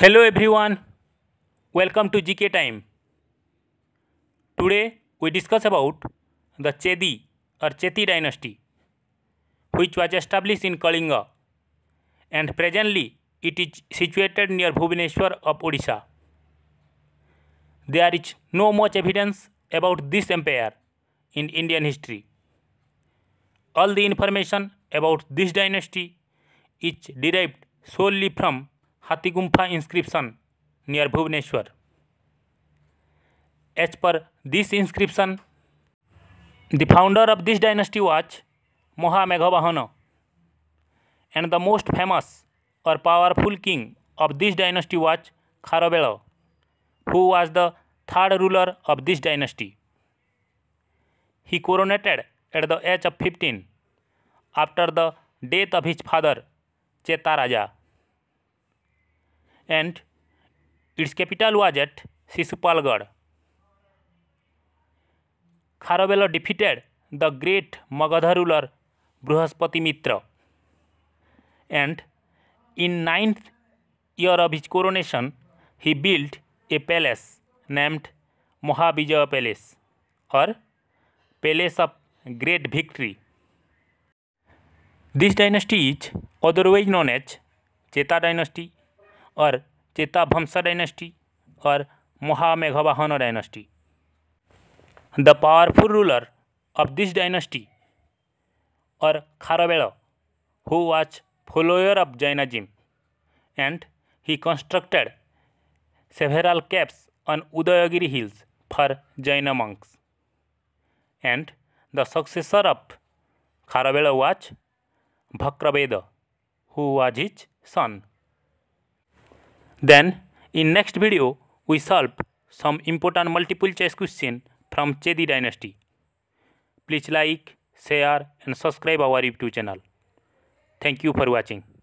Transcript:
Hello everyone, welcome to GK Time. Today we discuss about the Chedi or Cheti dynasty, which was established in Kalinga and presently it is situated near Bhubaneswar of Odisha. There is no much evidence about this empire in Indian history. All the information about this dynasty is derived solely from Hathigumpha inscription near Bhubaneswar as per this inscription the founder of this dynasty was मेघवाहन and the most famous or powerful king of this dynasty was Kharavela who was the third ruler of this dynasty he coronated at the age of fifteen after the death of his father Cheta Raja and its capital was at Sisupalgarh Kharavela defeated the great Magadha ruler Brihaspati Mitra and in ninth year of his coronation he built a palace named Mahavijaya palace or palace of great victory this dynasty is otherwise known as Cheta dynasty or Cheta भमसर dynasty or महामेघवाहन dynasty the powerful ruler of this dynasty or Kharavela who was follower of Jainism and he constructed several caves on Udayagiri hills for Jain monks and the successor of Kharavela was Vakradeva who was his son Then in next video we solve some important multiple choice question from Chedi dynasty. Please like, share and subscribe our YouTube channel. Thank you for watching.